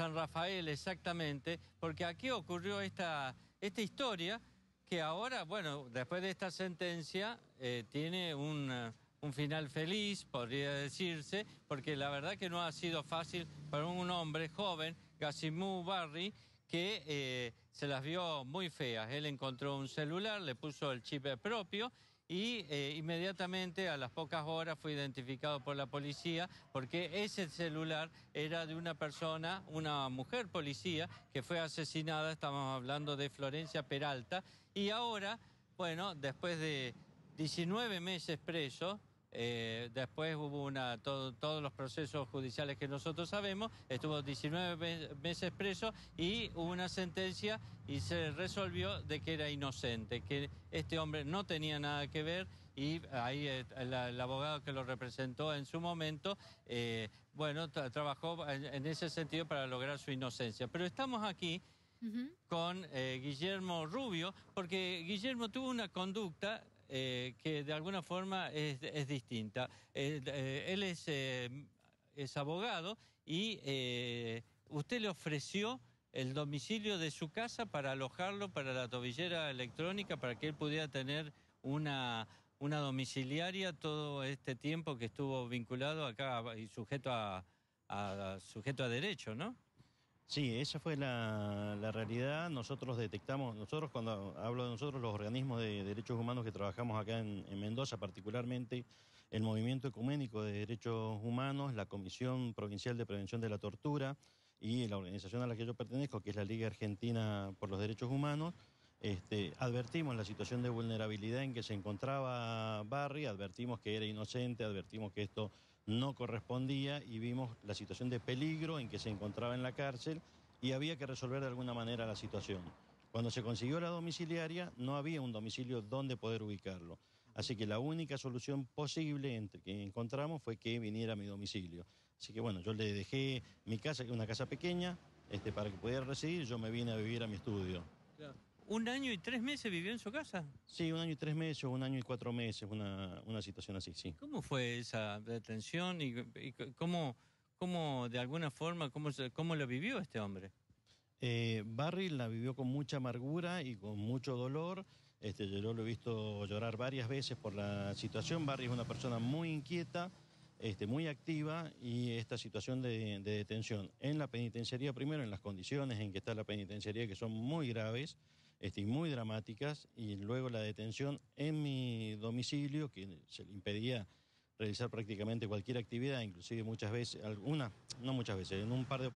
San Rafael exactamente, porque aquí ocurrió esta, esta historia que ahora, bueno, después de esta sentencia eh, tiene un, final feliz, podría decirse, porque la verdad que no ha sido fácil para un hombre joven, Gasimú Barry, que eh, se las vio muy feas. Él encontró un celular, le puso el chip propio y eh, inmediatamente a las pocas horas fue identificado por la policía porque ese celular era de una persona, una mujer policía que fue asesinada, estamos hablando de Florencia Peralta, y ahora, bueno, después de 19 meses preso, eh, después hubo una, todos los procesos judiciales que nosotros sabemos, estuvo 19 meses preso y hubo una sentencia y se resolvió de que era inocente, que este hombre no tenía nada que ver y ahí eh, el abogado que lo representó en su momento, eh, bueno, trabajó en, ese sentido para lograr su inocencia. Pero estamos aquí con Guillermo Rubio, porque Guillermo tuvo una conducta eh, que de alguna forma es, distinta. Eh, eh, él, es, abogado y usted le ofreció el domicilio de su casa para alojarlo para la tobillera electrónica para que él pudiera tener una, domiciliaria todo este tiempo que estuvo vinculado acá y sujeto sujeto a derecho, ¿no? Sí, esa fue la, realidad. Nosotros detectamos, nosotros cuando hablo de nosotros, los organismos de derechos humanos que trabajamos acá en, Mendoza, particularmente el Movimiento Ecuménico de Derechos Humanos, la Comisión Provincial de Prevención de la Tortura y la organización a la que yo pertenezco, que es la Liga Argentina por los Derechos Humanos, este, advertimos la situación de vulnerabilidad en que se encontraba Barry, advertimos que era inocente, advertimos que esto no correspondía y vimos la situación de peligro en que se encontraba en la cárcel y había que resolver de alguna manera la situación. Cuando se consiguió la domiciliaria, no había un domicilio donde poder ubicarlo. Así que la única solución posible entre que encontramos fue que viniera a mi domicilio. Así que bueno, yo le dejé mi casa, que es una casa pequeña, este, para que pudiera residir, yo me vine a vivir a mi estudio. Claro un año y tres meses vivió en su casa. Sí, un año y tres meses, o un año y cuatro meses, una, una situación así, sí. ¿Cómo fue esa detención y, cómo, cómo, de alguna forma, cómo, cómo lo vivió este hombre? Eh, Barry la vivió con mucha amargura y con mucho dolor. Este, yo lo he visto llorar varias veces por la situación. Barry es una persona muy inquieta, este, muy activa y esta situación de, de, detención en la penitenciaría, primero en las condiciones en que está la penitenciaría, que son muy graves, este, muy dramáticas y luego la detención en mi domicilio, que se le impedía realizar prácticamente cualquier actividad, inclusive muchas veces, alguna, no muchas veces, en un par de